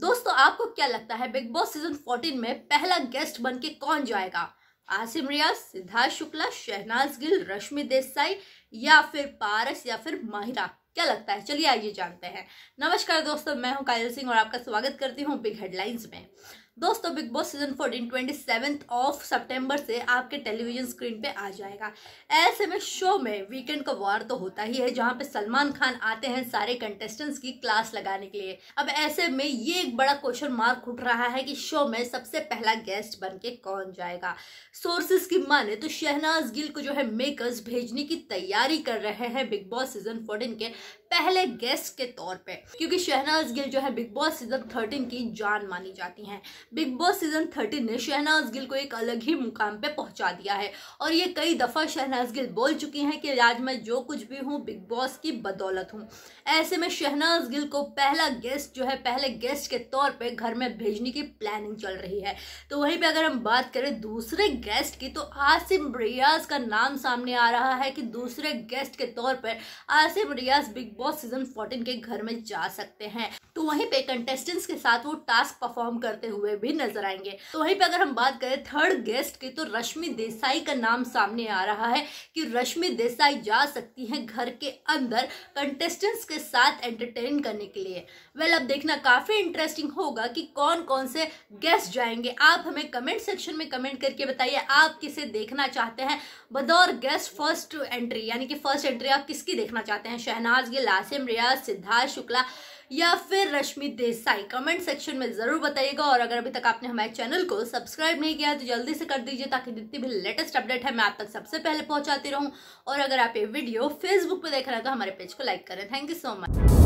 दोस्तों आपको क्या लगता है बिग बॉस सीजन 14 में पहला गेस्ट बन के कौन जाएगा आसिम रियाज सिद्धार्थ शुक्ला शहनाज गिल रश्मि देसाई या फिर पारस या फिर माहिरा क्या लगता है चलिए आइए जानते हैं नमस्कार दोस्तों मैं हूं कायल सिंह और आपका स्वागत करती हूं बिग हेडलाइंस में दोस्तों Bigg Boss season fourteen twenty seventh of सितंबर से आपके टेलीविजन स्क्रीन पे आ जाएगा ऐसे में शो में वीकेंड का वार तो होता ही है जहाँ पे सलमान खान आते हैं सारे कंटेस्टेंट्स की क्लास लगाने के लिए अब ऐसे में ये एक बड़ा क्वेश्चन मार्क उठ रहा है कि शो में सबसे पहला गेस्ट बन के कौन जाएगा सोर्सेस की माने तो शहनाज गिल को जो है मेकर्स भेजने की तैयारी कर रहे हैं बिग बॉस सीजन फोर्टीन के पहले गेस्ट के तौर पे क्योंकि शहनाज गिल जो है बिग बॉस सीजन थर्टीन की जान मानी जाती हैं बिग बॉस सीजन थर्टीन ने शहनाज गिल को एक अलग ही मुकाम पे पहुंचा दिया है और ये कई दफ़ा शहनाज गिल बोल चुकी हैं कि आज मैं जो कुछ भी हूँ बिग बॉस की बदौलत हूँ ऐसे में शहनाज गिल को पहला गेस्ट जो है पहले गेस्ट के तौर पर घर में भेजने की प्लानिंग चल रही है तो वहीं पर अगर हम बात करें दूसरे गेस्ट की तो आसिम रियाज का नाम सामने आ रहा है कि दूसरे गेस्ट के तौर पर Asim Riaz Bigg Boss season fourteen के घर में जा सकते हैं तो वहीं पे कंटेस्टेंट्स के साथ वो टास्क परफॉर्म करते हुए भी नजर आएंगे तो वहीं पे अगर हम बात करें थर्ड गेस्ट की तो रश्मि देसाई का नाम सामने आ रहा है कि रश्मि देसाई जा सकती हैं घर के अंदर कंटेस्टेंट्स के साथ एंटरटेन करने के लिए वेल अब देखना काफी इंटरेस्टिंग होगा कि कौन कौन से गेस्ट जाएंगे आप हमें कमेंट सेक्शन में कमेंट करके बताइए आप किसे देखना चाहते हैं बदौर गेस्ट फर्स्ट एंट्री यानी कि फर्स्ट एंट्री आप किसकी देखना चाहते हैं शहनाज गिल जासिम रियाज सिद्धार्थ शुक्ला या फिर रश्मि देसाई कमेंट सेक्शन में ज़रूर बताइएगा और अगर अभी तक आपने हमारे चैनल को सब्सक्राइब नहीं किया तो जल्दी से कर दीजिए ताकि जितनी भी लेटेस्ट अपडेट है मैं आप तक सबसे पहले पहुंचाती रहूं और अगर आप ये वीडियो फेसबुक पर देख रहे हैं तो हमारे पेज को लाइक करें थैंक यू सो मच